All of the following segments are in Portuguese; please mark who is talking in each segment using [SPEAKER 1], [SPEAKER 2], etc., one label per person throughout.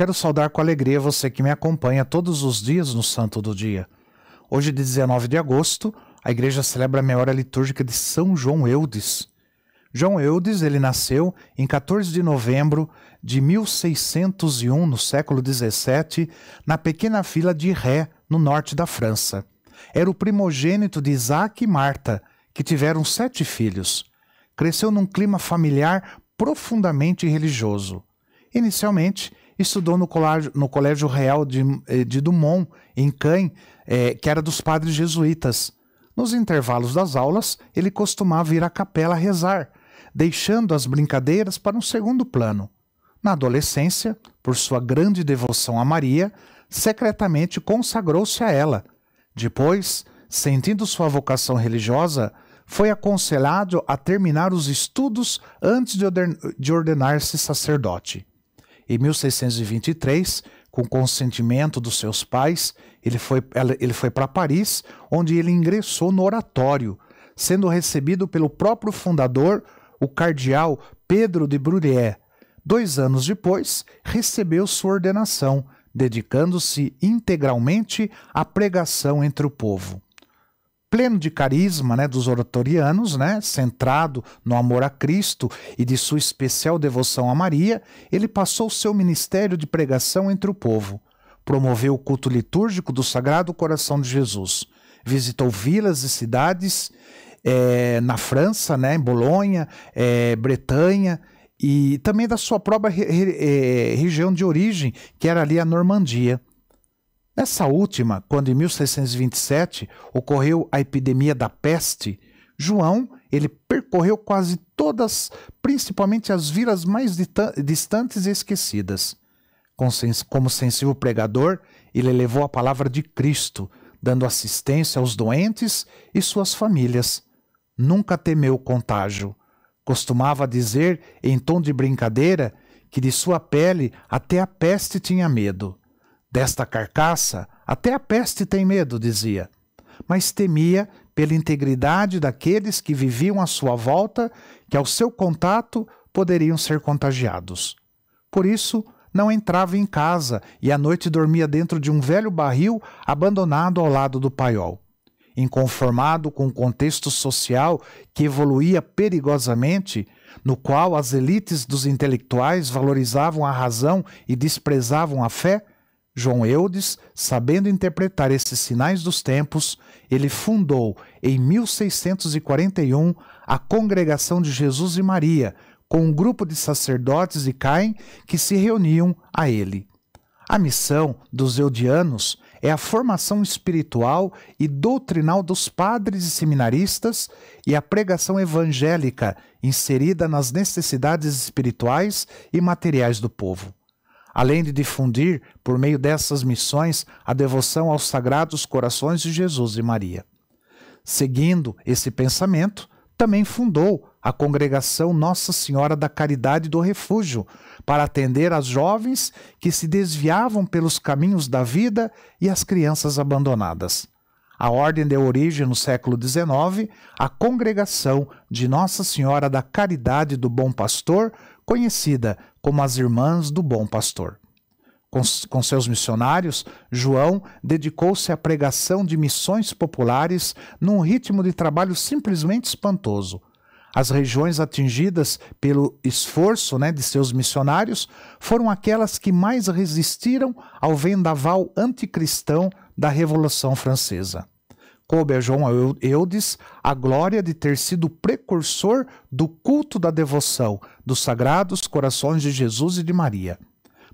[SPEAKER 1] Quero saudar com alegria você que me acompanha todos os dias no Santo do Dia. Hoje, 19 de agosto, a igreja celebra a memória litúrgica de São João Eudes. João Eudes, ele nasceu em 14 de novembro de 1601, no século 17, na pequena vila de Ré, no norte da França. Era o primogênito de Isaac e Marta, que tiveram sete filhos. Cresceu num clima familiar profundamente religioso. Inicialmente, estudou no Colégio, no colégio Real de, eh, de Dumont, em Cannes, é, que era dos padres jesuítas. Nos intervalos das aulas, ele costumava ir à capela rezar, deixando as brincadeiras para um segundo plano. Na adolescência, por sua grande devoção a Maria, secretamente consagrou-se a ela. Depois, sentindo sua vocação religiosa, foi aconselhado a terminar os estudos antes de ordenar-se sacerdote. Em 1623, com consentimento dos seus pais, ele foi, ele foi para Paris, onde ele ingressou no oratório, sendo recebido pelo próprio fundador, o cardeal Pedro de Brulé. Dois anos depois, recebeu sua ordenação, dedicando-se integralmente à pregação entre o povo pleno de carisma né, dos oratorianos, né, centrado no amor a Cristo e de sua especial devoção a Maria, ele passou seu ministério de pregação entre o povo. Promoveu o culto litúrgico do Sagrado Coração de Jesus. Visitou vilas e cidades é, na França, né, em Bolonha, é, Bretanha, e também da sua própria re, re, eh, região de origem, que era ali a Normandia Nessa última, quando em 1627 ocorreu a epidemia da peste, João ele percorreu quase todas, principalmente as vilas mais distantes e esquecidas. Como sensível pregador, ele levou a palavra de Cristo, dando assistência aos doentes e suas famílias. Nunca temeu o contágio. Costumava dizer, em tom de brincadeira, que de sua pele até a peste tinha medo. Desta carcaça, até a peste tem medo, dizia, mas temia pela integridade daqueles que viviam à sua volta, que ao seu contato poderiam ser contagiados. Por isso, não entrava em casa e à noite dormia dentro de um velho barril abandonado ao lado do paiol. Inconformado com o contexto social que evoluía perigosamente, no qual as elites dos intelectuais valorizavam a razão e desprezavam a fé, João Eudes, sabendo interpretar esses sinais dos tempos, ele fundou em 1641 a Congregação de Jesus e Maria, com um grupo de sacerdotes e Caim que se reuniam a ele. A missão dos eudianos é a formação espiritual e doutrinal dos padres e seminaristas e a pregação evangélica inserida nas necessidades espirituais e materiais do povo além de difundir, por meio dessas missões, a devoção aos sagrados corações de Jesus e Maria. Seguindo esse pensamento, também fundou a congregação Nossa Senhora da Caridade do Refúgio, para atender as jovens que se desviavam pelos caminhos da vida e as crianças abandonadas. A ordem deu origem no século XIX à Congregação de Nossa Senhora da Caridade do Bom Pastor conhecida como as Irmãs do Bom Pastor. Com, com seus missionários, João dedicou-se à pregação de missões populares num ritmo de trabalho simplesmente espantoso. As regiões atingidas pelo esforço né, de seus missionários foram aquelas que mais resistiram ao vendaval anticristão da Revolução Francesa coube a é João é Eudes a glória de ter sido precursor do culto da devoção dos sagrados corações de Jesus e de Maria.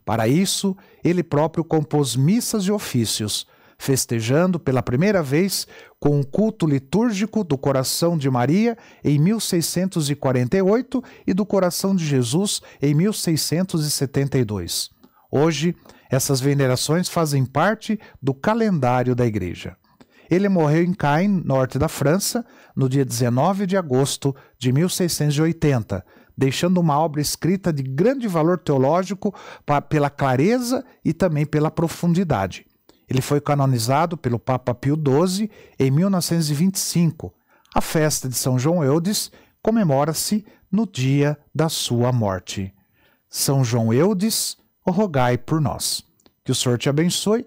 [SPEAKER 1] Para isso, ele próprio compôs missas e ofícios, festejando pela primeira vez com o culto litúrgico do Coração de Maria em 1648 e do Coração de Jesus em 1672. Hoje, essas venerações fazem parte do calendário da Igreja. Ele morreu em Caen, norte da França, no dia 19 de agosto de 1680, deixando uma obra escrita de grande valor teológico pela clareza e também pela profundidade. Ele foi canonizado pelo Papa Pio XII em 1925. A festa de São João Eudes comemora-se no dia da sua morte. São João Eudes, rogai por nós. Que o Senhor te abençoe